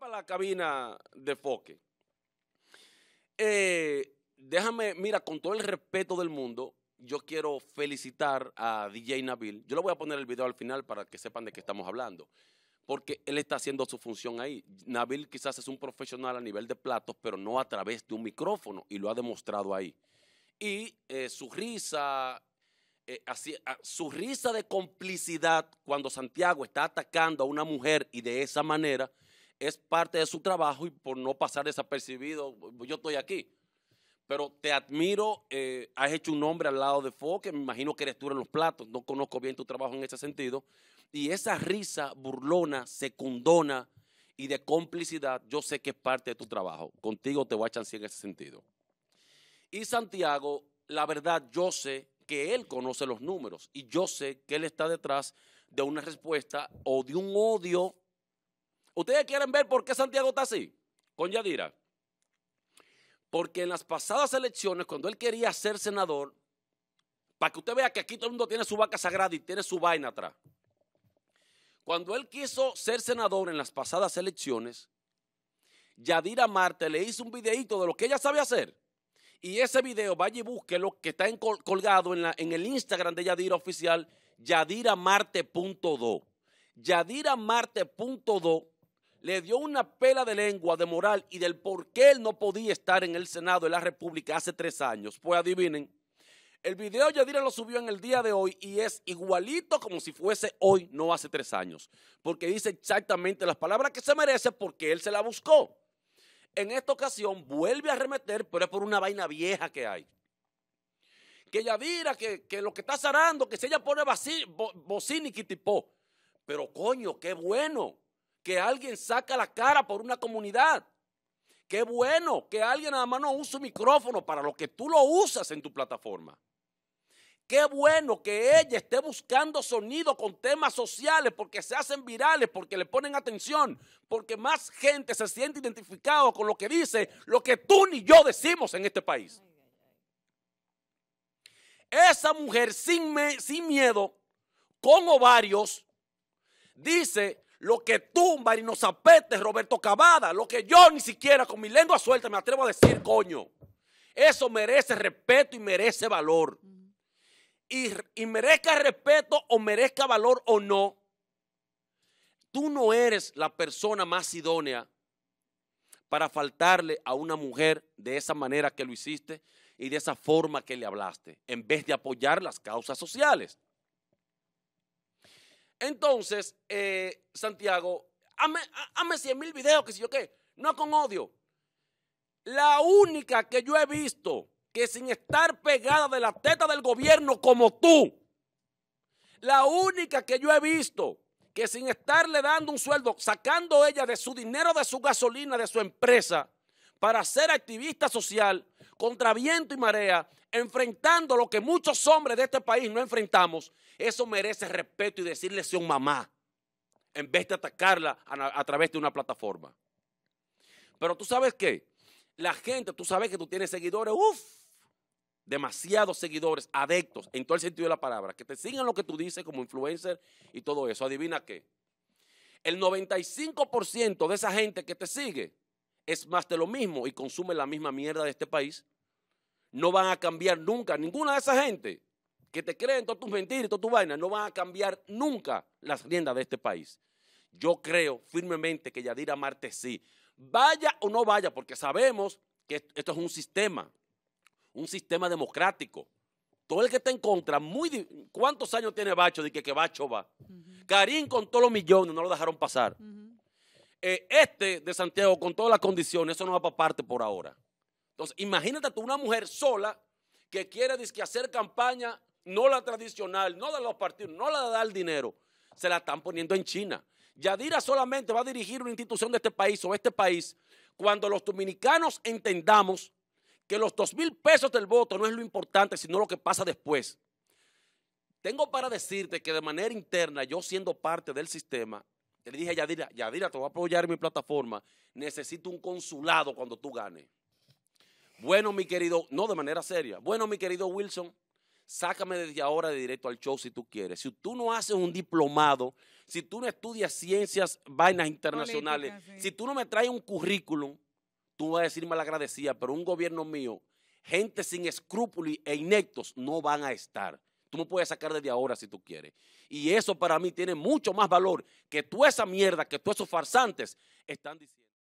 para la cabina de Foque. Eh, déjame, mira, con todo el respeto del mundo, yo quiero felicitar a DJ Nabil. Yo le voy a poner el video al final para que sepan de qué estamos hablando. Porque él está haciendo su función ahí. Nabil quizás es un profesional a nivel de platos, pero no a través de un micrófono y lo ha demostrado ahí. Y eh, su risa, eh, ah, su risa de complicidad cuando Santiago está atacando a una mujer y de esa manera es parte de su trabajo y por no pasar desapercibido, yo estoy aquí. Pero te admiro, eh, has hecho un nombre al lado de Fo, me imagino que eres tú en los platos, no conozco bien tu trabajo en ese sentido. Y esa risa burlona, secundona y de complicidad, yo sé que es parte de tu trabajo. Contigo te voy a chancear en ese sentido. Y Santiago, la verdad, yo sé que él conoce los números y yo sé que él está detrás de una respuesta o de un odio ¿Ustedes quieren ver por qué Santiago está así? Con Yadira. Porque en las pasadas elecciones, cuando él quería ser senador, para que usted vea que aquí todo el mundo tiene su vaca sagrada y tiene su vaina atrás. Cuando él quiso ser senador en las pasadas elecciones, Yadira Marte le hizo un videíto de lo que ella sabe hacer. Y ese video, vaya y busque lo que está colgado en, en, el Instagram de Yadira oficial, yadiramarte.do. Yadiramarte.do le dio una pela de lengua, de moral y del por qué él no podía estar en el Senado de la República hace tres años. Pues adivinen, el video Yadira lo subió en el día de hoy y es igualito como si fuese hoy, no hace tres años, porque dice exactamente las palabras que se merece porque él se la buscó. En esta ocasión vuelve a remeter, pero es por una vaina vieja que hay que Yadira, que, que lo que está zarando, que si ella pone bocina y quitipó. Pero coño, qué bueno que alguien saca la cara por una comunidad. Qué bueno que alguien más no use un micrófono para lo que tú lo usas en tu plataforma. Qué bueno que ella esté buscando sonido con temas sociales porque se hacen virales, porque le ponen atención, porque más gente se siente identificado con lo que dice, lo que tú ni yo decimos en este país. Esa mujer sin, sin miedo, con ovarios, dice, lo que tú, Marino Zapete, Roberto Cavada, lo que yo ni siquiera con mi lengua suelta me atrevo a decir, coño. Eso merece respeto y merece valor. Y, y merezca respeto o merezca valor o no, tú no eres la persona más idónea para faltarle a una mujer de esa manera que lo hiciste y de esa forma que le hablaste, en vez de apoyar las causas sociales. Entonces, eh, Santiago, hazme, cien 100 mil videos, que si yo qué, no con odio. La única que yo he visto que sin estar pegada de la teta del gobierno como tú, la única que yo he visto que sin estarle dando un sueldo, sacando ella de su dinero, de su gasolina, de su empresa, para ser activista social, contra viento y marea, enfrentando lo que muchos hombres de este país no enfrentamos, eso merece respeto y decirle un mamá, en vez de atacarla a, través de una plataforma. Pero tú sabes qué, la gente, tú sabes que tú tienes seguidores, uff, demasiados seguidores, adeptos, en todo el sentido de la palabra, que te sigan lo que tú dices como influencer y todo eso. Adivina qué. El 95% de esa gente que te sigue es más de lo mismo y consume la misma mierda de este país, no van a cambiar nunca. Ninguna de esa gente que te creen todas tus mentiras y todas tus vainas, no van a cambiar nunca las riendas de este país. Yo creo firmemente que Yadira Marte sí. Vaya o no vaya, porque sabemos que esto es un sistema, un sistema democrático. Todo el que está en contra, muy ¿cuántos años tiene Bacho? de que, que Bacho va. Karim con todos los millones, no lo dejaron pasar. Eh, este de Santiago, con todas las condiciones, eso no va para parte por ahora. Entonces, imagínate tú una mujer sola que quiere hacer campaña, no la tradicional, no de los partidos, no la de dar dinero, se la están poniendo en China. Yadira solamente va a dirigir una institución de este país o este país cuando los dominicanos entendamos que los dos mil pesos del voto no es lo importante, sino lo que pasa después. Tengo para decirte que de manera interna, yo siendo parte del sistema, le dije a Yadira, Yadira, te voy a apoyar en mi plataforma. Necesito un consulado cuando tú ganes. Bueno, mi querido, no de manera seria. Bueno, mi querido Wilson, sácame desde ahora de directo al show si tú quieres. Si tú no haces un diplomado, si tú no estudias ciencias, vainas internacionales, si tú no me traes un currículum, tú vas a decir malagradecida, pero un gobierno mío, gente sin escrúpulos e inectos no van a estar. Tú me puedes sacar desde ahora si tú quieres. Y eso para mí tiene mucho más valor que tú esa mierda, que tú esos farsantes están diciendo.